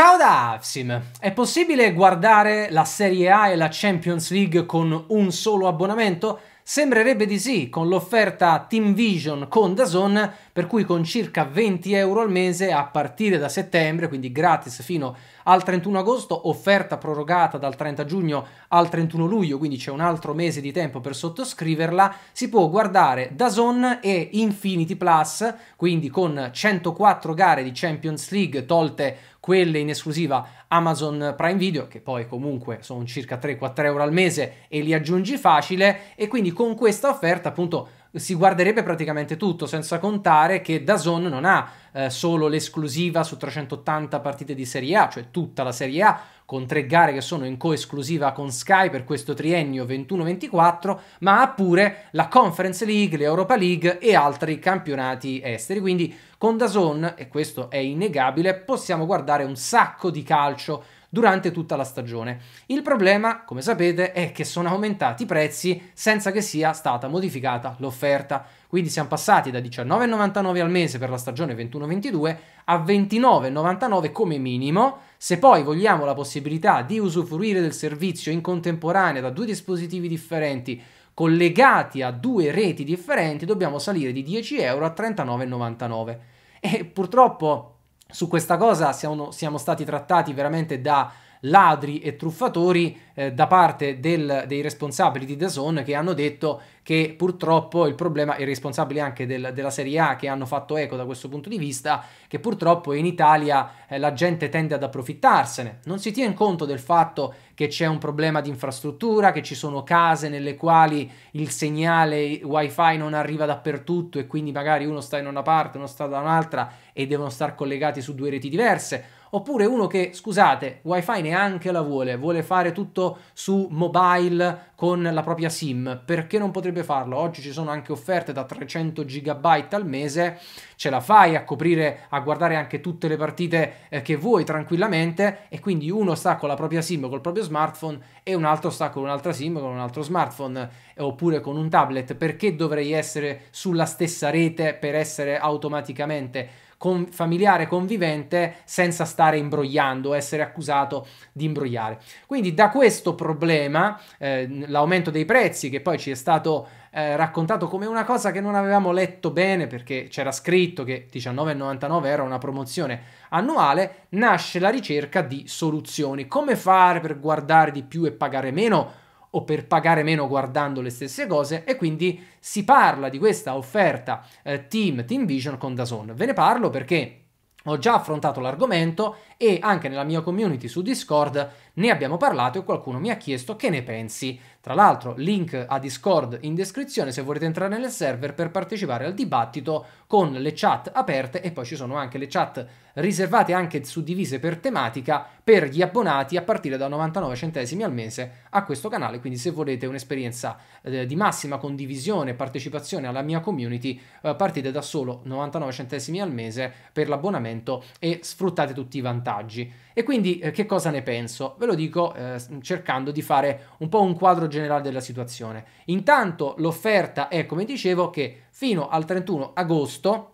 Ciao da Afsim! È possibile guardare la Serie A e la Champions League con un solo abbonamento? Sembrerebbe di sì, con l'offerta Team Vision con Dazon, per cui con circa 20 euro al mese a partire da settembre, quindi gratis fino al 31 agosto, offerta prorogata dal 30 giugno al 31 luglio, quindi c'è un altro mese di tempo per sottoscriverla, si può guardare Dazon e Infinity Plus, quindi con 104 gare di Champions League tolte quelle in esclusiva Amazon Prime Video, che poi comunque sono circa 3-4 euro al mese e li aggiungi facile, e quindi con questa offerta appunto si guarderebbe praticamente tutto, senza contare che Dazon non ha eh, solo l'esclusiva su 380 partite di Serie A, cioè tutta la Serie A, con tre gare che sono in coesclusiva con Sky per questo triennio 21-24, ma ha pure la Conference League, l'Europa League e altri campionati esteri. Quindi con Dazon, e questo è innegabile, possiamo guardare un sacco di calcio durante tutta la stagione. Il problema, come sapete, è che sono aumentati i prezzi senza che sia stata modificata l'offerta. Quindi siamo passati da 19,99 al mese per la stagione 21-22 a 29,99 come minimo. Se poi vogliamo la possibilità di usufruire del servizio in contemporanea da due dispositivi differenti collegati a due reti differenti, dobbiamo salire di 10 euro a 39,99. E purtroppo su questa cosa siamo, siamo stati trattati veramente da ladri e truffatori eh, da parte del, dei responsabili di DAZN che hanno detto che purtroppo il problema, e responsabili anche del, della Serie A che hanno fatto eco da questo punto di vista, che purtroppo in Italia eh, la gente tende ad approfittarsene. Non si tiene conto del fatto che c'è un problema di infrastruttura, che ci sono case nelle quali il segnale wifi non arriva dappertutto e quindi magari uno sta in una parte, uno sta da un'altra e devono stare collegati su due reti diverse Oppure uno che, scusate, wifi neanche la vuole, vuole fare tutto su mobile con la propria SIM, perché non potrebbe farlo? Oggi ci sono anche offerte da 300 GB al mese, ce la fai a coprire, a guardare anche tutte le partite eh, che vuoi tranquillamente e quindi uno sta con la propria SIM, col proprio smartphone e un altro sta con un'altra SIM, con un altro smartphone eh, oppure con un tablet, perché dovrei essere sulla stessa rete per essere automaticamente con, familiare convivente senza stare imbrogliando, essere accusato di imbrogliare. Quindi da questo problema, eh, l'aumento dei prezzi che poi ci è stato eh, raccontato come una cosa che non avevamo letto bene perché c'era scritto che 19,99 era una promozione annuale, nasce la ricerca di soluzioni. Come fare per guardare di più e pagare meno? o per pagare meno guardando le stesse cose e quindi si parla di questa offerta eh, Team Team Vision con Dazon. Ve ne parlo perché ho già affrontato l'argomento e anche nella mia community su Discord ne abbiamo parlato e qualcuno mi ha chiesto che ne pensi. Tra l'altro, link a Discord in descrizione se volete entrare nel server per partecipare al dibattito con le chat aperte e poi ci sono anche le chat riservate anche suddivise per tematica per gli abbonati a partire da 99 centesimi al mese a questo canale, quindi se volete un'esperienza eh, di massima condivisione e partecipazione alla mia community eh, partite da solo 99 centesimi al mese per l'abbonamento e sfruttate tutti i vantaggi vantaggi. E quindi eh, che cosa ne penso? Ve lo dico eh, cercando di fare un po' un quadro generale della situazione. Intanto l'offerta è, come dicevo, che fino al 31 agosto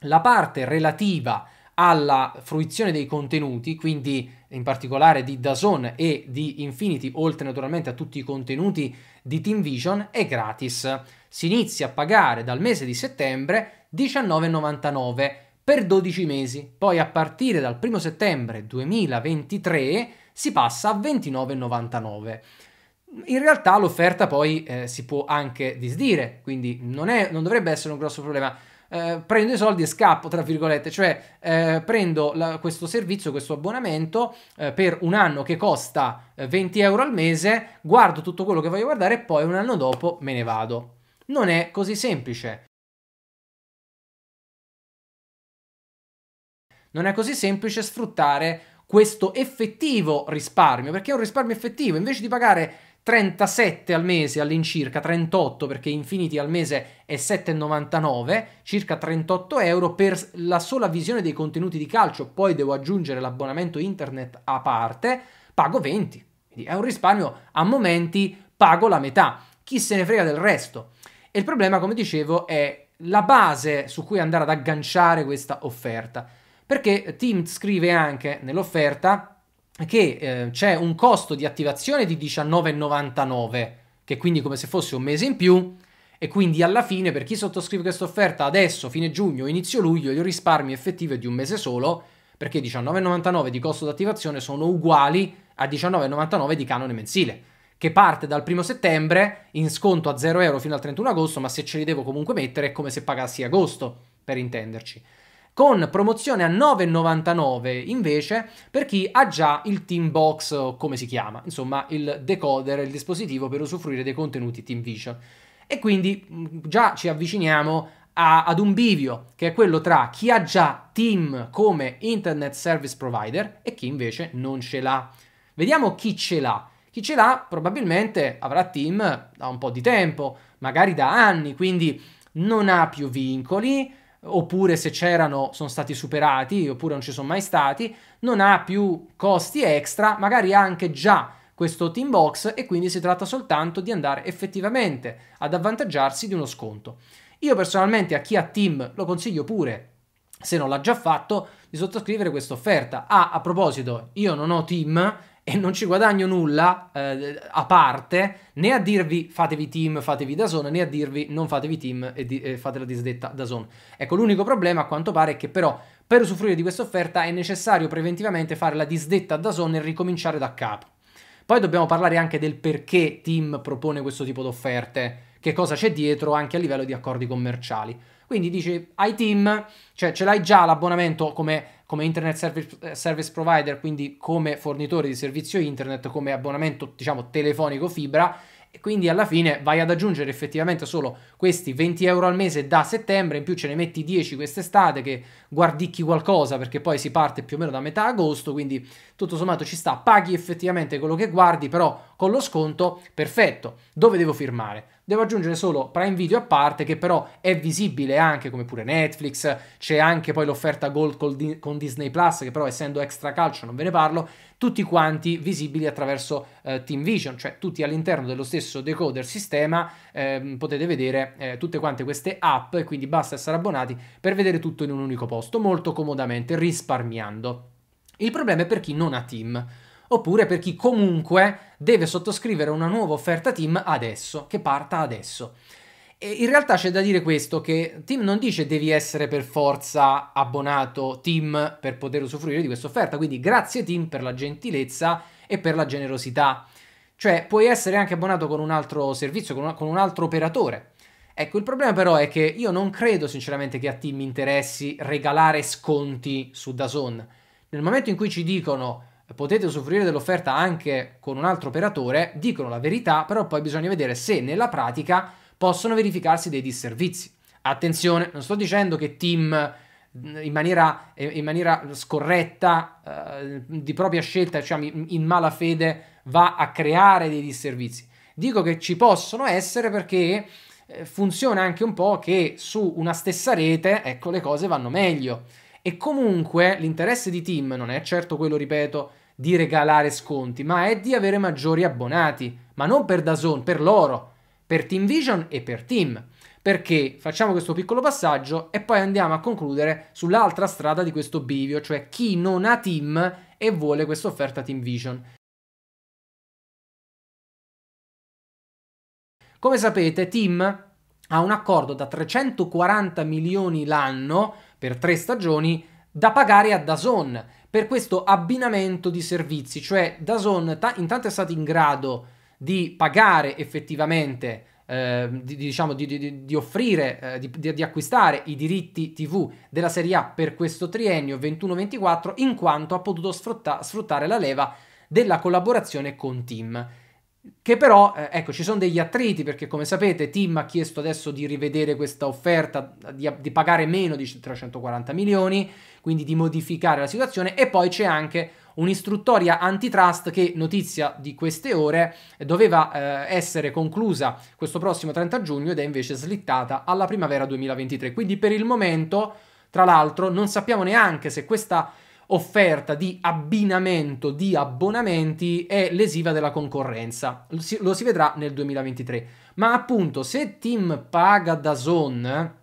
la parte relativa alla fruizione dei contenuti, quindi in particolare di Dazon e di Infinity, oltre naturalmente a tutti i contenuti di Team Vision, è gratis. Si inizia a pagare dal mese di settembre 19,99 per 12 mesi. Poi a partire dal 1 settembre 2023 si passa a 29,99. In realtà l'offerta poi eh, si può anche disdire, quindi non, è, non dovrebbe essere un grosso problema. Eh, prendo i soldi e scappo, tra virgolette, cioè eh, prendo la, questo servizio, questo abbonamento eh, per un anno che costa 20 eh, euro al mese, guardo tutto quello che voglio guardare e poi un anno dopo me ne vado. Non è così semplice. non è così semplice sfruttare questo effettivo risparmio, perché è un risparmio effettivo, invece di pagare 37 al mese all'incirca, 38 perché Infinity al mese è 7,99, circa 38 euro per la sola visione dei contenuti di calcio, poi devo aggiungere l'abbonamento internet a parte, pago 20. Quindi è un risparmio a momenti pago la metà, chi se ne frega del resto. E il problema, come dicevo, è la base su cui andare ad agganciare questa offerta. Perché Team scrive anche nell'offerta che eh, c'è un costo di attivazione di 19,99, che quindi come se fosse un mese in più, e quindi alla fine per chi sottoscrive questa offerta adesso, fine giugno, inizio luglio, il risparmio effettivo è di un mese solo, perché 19,99 di costo di attivazione sono uguali a 19,99 di canone mensile, che parte dal 1 settembre in sconto a 0 euro fino al 31 agosto, ma se ce li devo comunque mettere è come se pagassi agosto, per intenderci con promozione a 9,99 invece per chi ha già il Team Box, come si chiama, insomma il decoder, il dispositivo per usufruire dei contenuti Team Vision. E quindi mm, già ci avviciniamo a, ad un bivio che è quello tra chi ha già Team come Internet Service Provider e chi invece non ce l'ha. Vediamo chi ce l'ha. Chi ce l'ha probabilmente avrà Team da un po' di tempo, magari da anni, quindi non ha più vincoli oppure se c'erano sono stati superati, oppure non ci sono mai stati, non ha più costi extra, magari ha anche già questo team box e quindi si tratta soltanto di andare effettivamente ad avvantaggiarsi di uno sconto. Io personalmente a chi ha team lo consiglio pure, se non l'ha già fatto, di sottoscrivere questa offerta. Ah, a proposito, io non ho team e non ci guadagno nulla eh, a parte né a dirvi fatevi team, fatevi da zone, né a dirvi non fatevi team e, di, e fate la disdetta da zone. Ecco, l'unico problema a quanto pare è che però per usufruire di questa offerta è necessario preventivamente fare la disdetta da zone e ricominciare da capo. Poi dobbiamo parlare anche del perché team propone questo tipo di offerte, che cosa c'è dietro anche a livello di accordi commerciali. Quindi dici hai team, cioè ce l'hai già l'abbonamento come, come internet service, eh, service, provider, quindi come fornitore di servizio internet, come abbonamento diciamo telefonico fibra. E quindi alla fine vai ad aggiungere effettivamente solo questi 20 euro al mese da settembre, in più ce ne metti 10 quest'estate che guardicchi qualcosa perché poi si parte più o meno da metà agosto, quindi tutto sommato ci sta, paghi effettivamente quello che guardi, però con lo sconto perfetto. Dove devo firmare? Devo aggiungere solo Prime Video a parte, che però è visibile anche, come pure Netflix, c'è anche poi l'offerta Gold con Disney Plus, che però essendo extra calcio non ve ne parlo, tutti quanti visibili attraverso eh, Team Vision, cioè tutti all'interno dello stesso decoder sistema eh, potete vedere eh, tutte quante queste app e quindi basta essere abbonati per vedere tutto in un unico posto, molto comodamente risparmiando. Il problema è per chi non ha team oppure per chi comunque deve sottoscrivere una nuova offerta team adesso, che parta adesso. E in realtà c'è da dire questo, che Team non dice devi essere per forza abbonato Team per poter usufruire di questa offerta, quindi grazie Team per la gentilezza e per la generosità. Cioè puoi essere anche abbonato con un altro servizio, con un, con un altro operatore. Ecco, il problema però è che io non credo sinceramente che a Team interessi regalare sconti su Dazon. Nel momento in cui ci dicono potete usufruire dell'offerta anche con un altro operatore, dicono la verità, però poi bisogna vedere se nella pratica possono verificarsi dei disservizi. Attenzione, non sto dicendo che Tim in maniera, eh, in maniera scorretta, eh, di propria scelta, diciamo in fede, va a creare dei disservizi. Dico che ci possono essere perché eh, funziona anche un po' che su una stessa rete, ecco, le cose vanno meglio e comunque l'interesse di Tim non è certo quello, ripeto, di regalare sconti, ma è di avere maggiori abbonati, ma non per Dazon, per loro, per Team Vision e per Team. Perché facciamo questo piccolo passaggio e poi andiamo a concludere sull'altra strada di questo bivio, cioè chi non ha Team e vuole questa offerta Team Vision. Come sapete, Team ha un accordo da 340 milioni l'anno per tre stagioni da pagare a Dazon per questo abbinamento di servizi, cioè Dazon ta- intanto è stato in grado di pagare effettivamente eh, di, diciamo, di, di, di, offrire, eh, di, di, acquistare i diritti TV della Serie A per questo triennio 21-24, in quanto ha potuto sfrutta, sfruttare la leva della collaborazione con Team che però, eh, ecco, ci sono degli attriti perché come sapete Tim ha chiesto adesso di rivedere questa offerta, eh, di, di, pagare meno di 340 milioni, quindi di modificare la situazione e poi c'è anche un'istruttoria antitrust che, notizia di queste ore, doveva eh, essere conclusa questo prossimo 30 giugno ed è invece slittata alla primavera 2023. Quindi per il momento, tra l'altro, non sappiamo neanche se questa offerta di abbinamento di abbonamenti è lesiva della concorrenza. Lo si vedrà nel 2023. Ma appunto, se Team paga da Zone,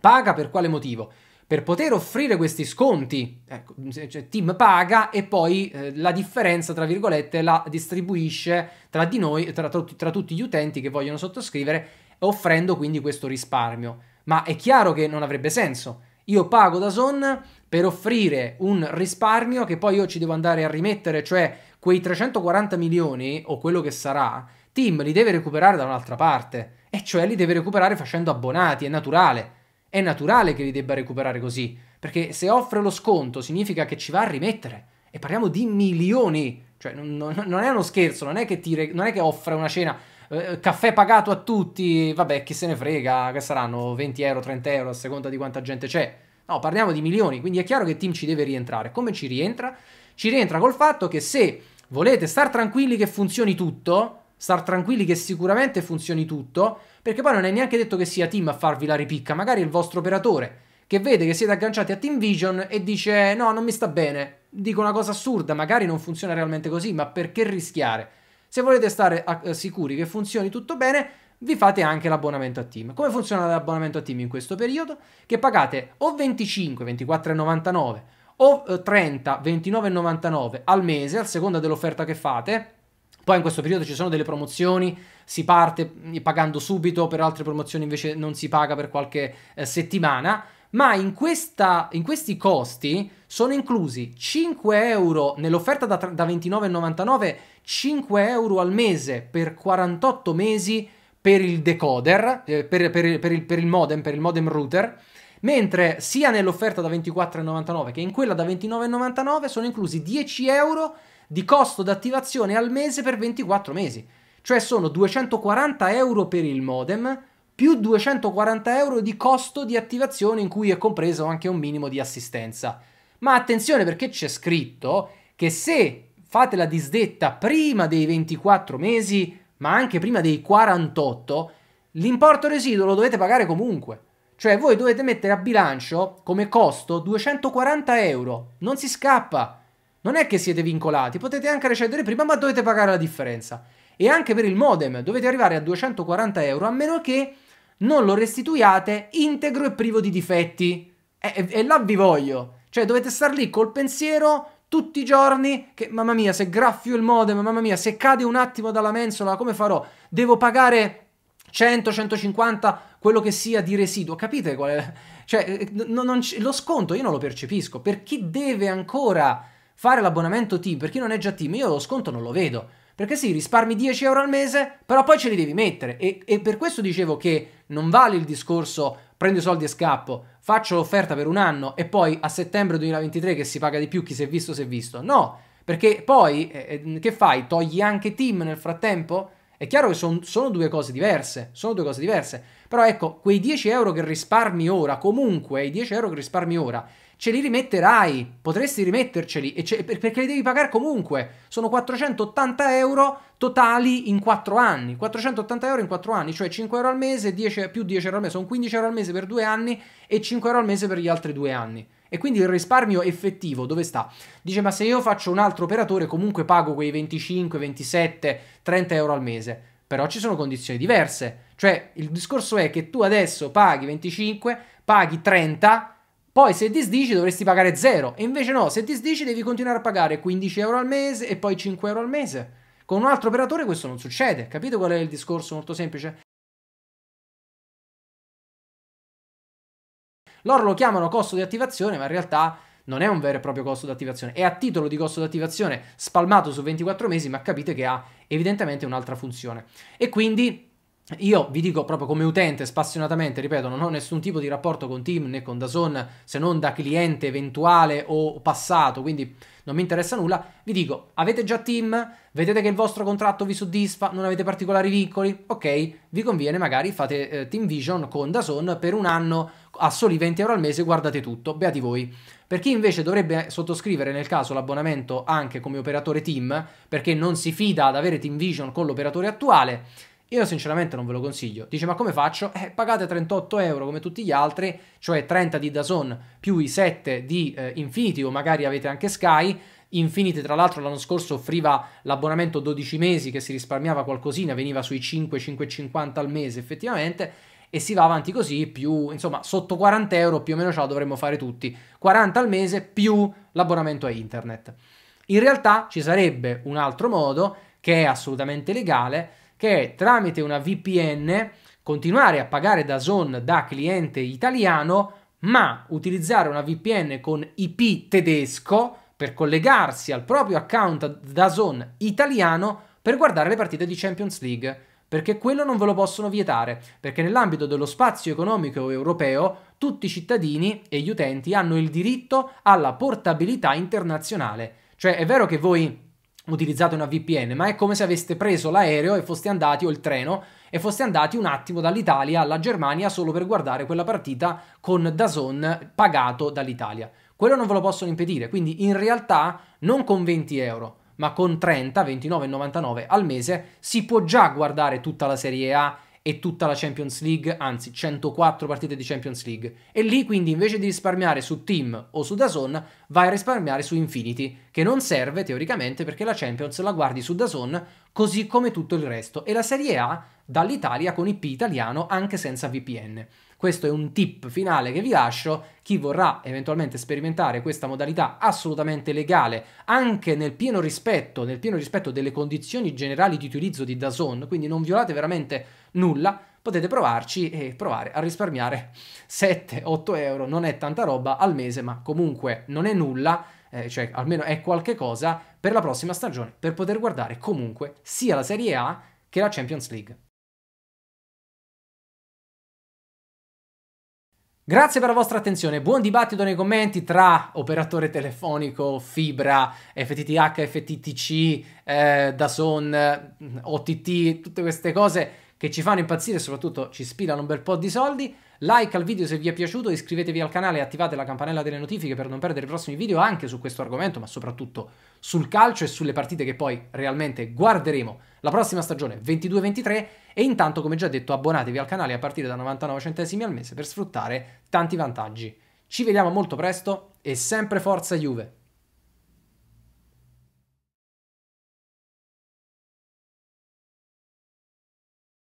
paga per quale motivo? Per poter offrire questi sconti, ecco, cioè, Tim paga e poi eh, la differenza, tra virgolette, la distribuisce tra di noi, tra, tra, tra tutti gli utenti che vogliono sottoscrivere, offrendo quindi questo risparmio. Ma è chiaro che non avrebbe senso io pago da Zon per offrire un risparmio che poi io ci devo andare a rimettere, cioè quei 340 milioni o quello che sarà, Tim li deve recuperare da un'altra parte, e cioè li deve recuperare facendo abbonati, è naturale. È naturale che li debba recuperare così, perché se offre lo sconto significa che ci va a rimettere e parliamo di milioni, cioè non, non è uno scherzo, non è, che ti, non è che offre una cena eh, caffè pagato a tutti, vabbè, chi se ne frega, che saranno 20 euro, 30 euro a seconda di quanta gente c'è. No, parliamo di milioni, quindi è chiaro che Team ci deve rientrare. Come ci rientra? Ci rientra col fatto che se volete star tranquilli che funzioni tutto, star tranquilli che sicuramente funzioni tutto, perché poi non è neanche detto che sia Team a farvi la ripicca, magari il vostro operatore che vede che siete agganciati a Team Vision e dice no, non mi sta bene, dico una cosa assurda, magari non funziona realmente così, ma perché rischiare? Se volete stare eh, sicuri che funzioni tutto bene, vi fate anche l'abbonamento a team. Come funziona l'abbonamento a team in questo periodo? Che pagate o 25, 24,99 o 30, eh, 29,99 al mese, a seconda dell'offerta che fate. Poi in questo periodo ci sono delle promozioni, si parte mm, pagando subito, per altre promozioni invece non si paga per qualche eh, settimana ma in, questa, in questi costi sono inclusi 5 euro nell'offerta da, da 29,99, 5 euro al mese per 48 mesi per il decoder, eh, per, per, per, il, per il modem, per il modem router, mentre sia nell'offerta da 24,99 che in quella da 29,99 sono inclusi 10 euro di costo d'attivazione al mese per 24 mesi, cioè sono 240 euro per il modem, più 240 euro di costo di attivazione in cui è compreso anche un minimo di assistenza. Ma attenzione perché c'è scritto che se fate la disdetta prima dei 24 mesi, ma anche prima dei 48, l'importo residuo lo dovete pagare comunque. Cioè voi dovete mettere a bilancio come costo 240 euro, non si scappa. Non è che siete vincolati, potete anche recedere prima, ma dovete pagare la differenza. E anche per il modem dovete arrivare a 240 euro, a meno che non lo restituiate integro e privo di difetti. E, e, e là vi voglio. Cioè dovete star lì col pensiero tutti i giorni che mamma mia se graffio il modem, mamma mia se cade un attimo dalla mensola come farò? Devo pagare 100, 150, quello che sia di residuo. Capite qual è? Cioè eh, no, non, lo sconto io non lo percepisco. Per chi deve ancora fare l'abbonamento team, per chi non è già team, io lo sconto non lo vedo. Perché sì, risparmi 10 euro al mese, però poi ce li devi mettere. E, e per questo dicevo che non vale il discorso prendo i soldi e scappo, faccio l'offerta per un anno e poi a settembre 2023 che si paga di più chi si è visto si è visto. No, perché poi eh, eh che fai? Togli anche team nel frattempo? È chiaro che son, sono due cose diverse, sono due cose diverse. Però ecco, quei 10 euro che risparmi ora, comunque i 10 euro che risparmi ora, ce li rimetterai, potresti rimetterceli, perché li devi pagare comunque. Sono 480 euro totali in 4 anni, 480 euro in 4 anni, cioè 5 euro al mese, 10, più 10 euro al mese, sono 15 euro al mese per 2 anni e 5 euro al mese per gli altri 2 anni. E quindi il risparmio effettivo dove sta? Dice ma se io faccio un altro operatore comunque pago quei 25, 27, 30 euro al mese, però ci sono condizioni diverse. Cioè il discorso è che tu adesso paghi 25, paghi 30 poi se ti sdici dovresti pagare zero. e invece no, se ti sdici devi continuare a pagare 15 euro al mese e poi 5 euro al mese. Con un altro operatore questo non succede, capito qual è il discorso molto semplice? Loro lo chiamano costo di attivazione, ma in realtà non è un vero e proprio costo di attivazione, è a titolo di costo di attivazione spalmato su 24 mesi, ma capite che ha evidentemente un'altra funzione. E quindi io vi dico proprio come utente, spassionatamente, ripeto, non ho nessun tipo di rapporto con Team né con Dazon se non da cliente eventuale o passato, quindi non mi interessa nulla. Vi dico, avete già Team? Vedete che il vostro contratto vi soddisfa? Non avete particolari vincoli? Ok, vi conviene magari fate eh, Team Vision con Dazon per un anno a soli 20 euro al mese guardate tutto, beati voi. Per chi invece dovrebbe sottoscrivere nel caso l'abbonamento anche come operatore Team, perché non si fida ad avere Team Vision con l'operatore attuale, io sinceramente non ve lo consiglio. Dice ma come faccio? Eh, pagate 38 euro come tutti gli altri, cioè 30 di Dazon più i 7 di eh, Infinity o magari avete anche Sky. Infinity tra l'altro l'anno scorso offriva l'abbonamento 12 mesi che si risparmiava qualcosina, veniva sui 5-5,50 al mese effettivamente e si va avanti così più, insomma, sotto 40 euro più o meno ce la dovremmo fare tutti. 40 al mese più l'abbonamento a internet. In realtà ci sarebbe un altro modo che è assolutamente legale che è tramite una VPN continuare a pagare da Zone da cliente italiano, ma utilizzare una VPN con IP tedesco per collegarsi al proprio account da Zone italiano per guardare le partite di Champions League perché quello non ve lo possono vietare, perché nell'ambito dello spazio economico europeo tutti i cittadini e gli utenti hanno il diritto alla portabilità internazionale. Cioè è vero che voi utilizzate una VPN, ma è come se aveste preso l'aereo e foste andati o il treno e foste andati un attimo dall'Italia alla Germania solo per guardare quella partita con Dazon pagato dall'Italia. Quello non ve lo possono impedire, quindi in realtà non con 20 euro, ma con 30, 29,99 al mese si può già guardare tutta la Serie A, e tutta la Champions League, anzi 104 partite di Champions League. E lì quindi invece di risparmiare su Team o su Dazon, vai a risparmiare su Infinity, che non serve teoricamente perché la Champions la guardi su Dazon così come tutto il resto. E la Serie A dall'Italia con IP italiano anche senza VPN. Questo è un tip finale che vi lascio. Chi vorrà eventualmente sperimentare questa modalità assolutamente legale, anche nel pieno rispetto, nel pieno rispetto delle condizioni generali di utilizzo di Dazon, quindi non violate veramente nulla, potete provarci e provare a risparmiare 7-8 euro. Non è tanta roba al mese, ma comunque non è nulla, eh, cioè almeno è qualche cosa per la prossima stagione, per poter guardare comunque sia la Serie A che la Champions League. Grazie per la vostra attenzione, buon dibattito nei commenti tra operatore telefonico, fibra, FTTH, FTTC, eh, DASON, OTT, tutte queste cose che ci fanno impazzire e soprattutto ci spilano un bel po' di soldi. Like al video se vi è piaciuto, iscrivetevi al canale e attivate la campanella delle notifiche per non perdere i prossimi video anche su questo argomento, ma soprattutto sul calcio e sulle partite che poi realmente guarderemo la prossima stagione 22-23 e intanto come già detto abbonatevi al canale a partire da 99 centesimi al mese per sfruttare tanti vantaggi. Ci vediamo molto presto e sempre forza Juve!